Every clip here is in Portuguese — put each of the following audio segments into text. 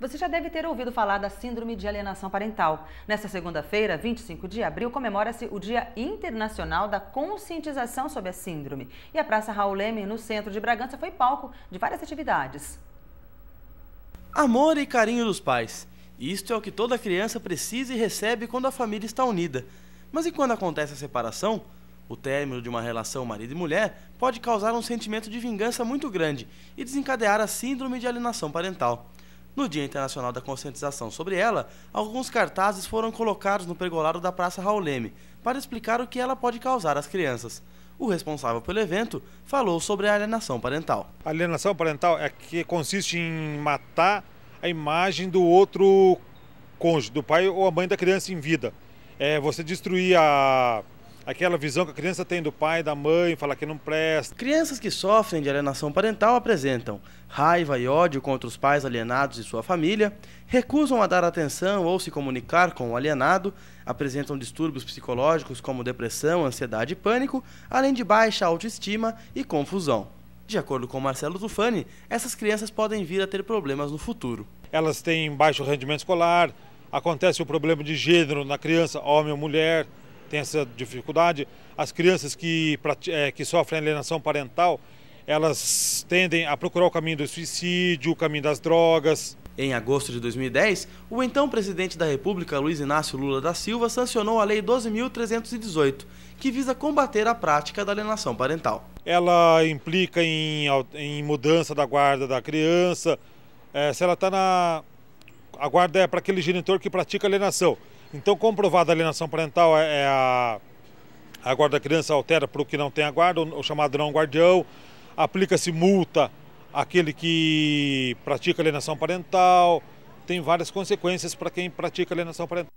Você já deve ter ouvido falar da Síndrome de Alienação Parental. Nesta segunda-feira, 25 de abril, comemora-se o Dia Internacional da Conscientização sobre a Síndrome. E a Praça Raul Leme, no centro de Bragança, foi palco de várias atividades. Amor e carinho dos pais. Isto é o que toda criança precisa e recebe quando a família está unida. Mas e quando acontece a separação? O término de uma relação marido e mulher pode causar um sentimento de vingança muito grande e desencadear a síndrome de alienação parental. No Dia Internacional da Conscientização sobre ela, alguns cartazes foram colocados no pergolado da Praça Raul Leme para explicar o que ela pode causar às crianças. O responsável pelo evento falou sobre a alienação parental. A alienação parental é que consiste em matar a imagem do outro cônjuge, do pai ou a mãe da criança em vida. É você destruir a, aquela visão que a criança tem do pai, da mãe, falar que não presta. Crianças que sofrem de alienação parental apresentam raiva e ódio contra os pais alienados e sua família, recusam a dar atenção ou se comunicar com o alienado, apresentam distúrbios psicológicos como depressão, ansiedade e pânico, além de baixa autoestima e confusão. De acordo com Marcelo Tufani, essas crianças podem vir a ter problemas no futuro. Elas têm baixo rendimento escolar, acontece o problema de gênero na criança, homem ou mulher, tem essa dificuldade. As crianças que, é, que sofrem alienação parental, elas tendem a procurar o caminho do suicídio, o caminho das drogas. Em agosto de 2010, o então presidente da República, Luiz Inácio Lula da Silva, sancionou a Lei 12.318, que visa combater a prática da alienação parental. Ela implica em, em mudança da guarda da criança, é, se ela está na. A guarda é para aquele genitor que pratica alienação. Então, comprovada a alienação parental, é, é a, a guarda da criança altera para o que não tem a guarda, o chamado não guardião, aplica-se multa àquele que pratica alienação parental, tem várias consequências para quem pratica alienação parental.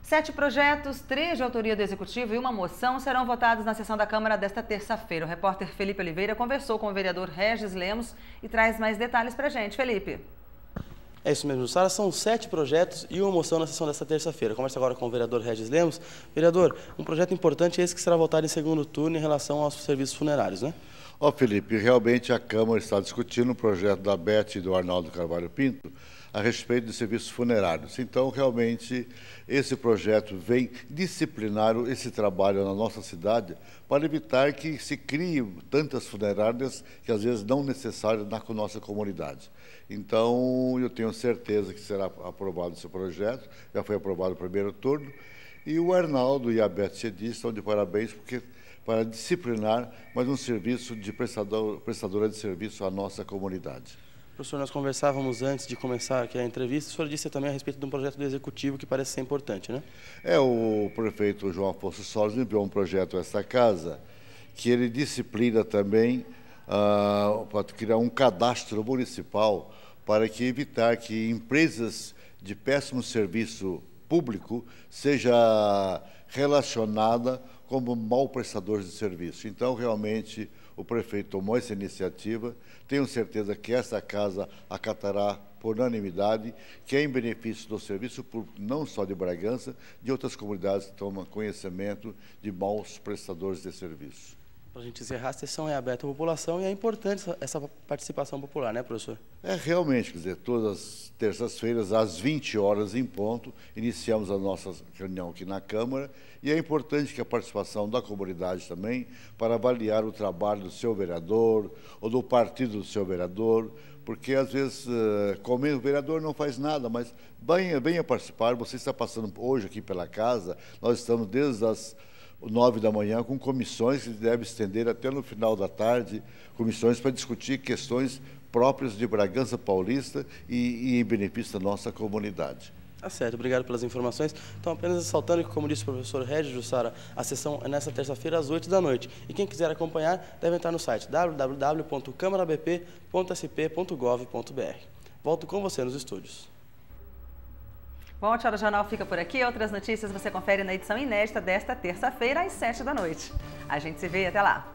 Sete projetos, três de autoria do Executivo e uma moção serão votados na sessão da Câmara desta terça-feira. O repórter Felipe Oliveira conversou com o vereador Regis Lemos e traz mais detalhes para gente. Felipe. É isso mesmo, Sara. São sete projetos e uma moção na sessão desta terça-feira. Começa agora com o vereador Regis Lemos. Vereador, um projeto importante é esse que será votado em segundo turno em relação aos serviços funerários, né? Ó, oh, Felipe, realmente a Câmara está discutindo um projeto da Beth e do Arnaldo Carvalho Pinto a respeito de serviços funerários. Então, realmente, esse projeto vem disciplinar esse trabalho na nossa cidade para evitar que se criem tantas funerárias que às vezes não necessárias na nossa comunidade. Então, eu tenho certeza que será aprovado esse projeto, já foi aprovado o primeiro turno, e o Arnaldo e a Beth Chedi estão de parabéns porque para disciplinar mais um serviço de prestador, prestadora de serviço à nossa comunidade. Professor, nós conversávamos antes de começar aqui a entrevista, o senhor disse também a respeito de um projeto do Executivo que parece ser importante, né? É, o prefeito João Afonso Soares enviou um projeto a esta casa que ele disciplina também uh, para criar um cadastro municipal para que evitar que empresas de péssimo serviço público seja relacionada como mal prestadores de serviço. Então, realmente, o prefeito tomou essa iniciativa. Tenho certeza que essa casa acatará por unanimidade, que é em benefício do serviço público, não só de Bragança, de outras comunidades que tomam conhecimento de maus prestadores de serviço. Para a gente encerrar, a sessão é aberta à população e é importante essa participação popular, né, professor? É, realmente, quer dizer, todas as terças-feiras, às 20 horas em ponto, iniciamos a nossa reunião aqui na Câmara e é importante que a participação da comunidade também para avaliar o trabalho do seu vereador ou do partido do seu vereador, porque às vezes, eh, como o vereador não faz nada, mas venha, é venha participar, você está passando hoje aqui pela casa, nós estamos desde as nove da manhã, com comissões que devem estender até no final da tarde, comissões para discutir questões próprias de Bragança Paulista e, e em benefício da nossa comunidade. Tá certo, obrigado pelas informações. Então, apenas ressaltando que, como disse o professor Regis Jussara, a sessão é nesta terça-feira às 8 da noite. E quem quiser acompanhar deve entrar no site www.câmarabp.sp.gov.br. Volto com você nos estúdios. Bom, Tchau Jornal fica por aqui. Outras notícias você confere na edição inédita desta terça-feira, às 7 da noite. A gente se vê até lá.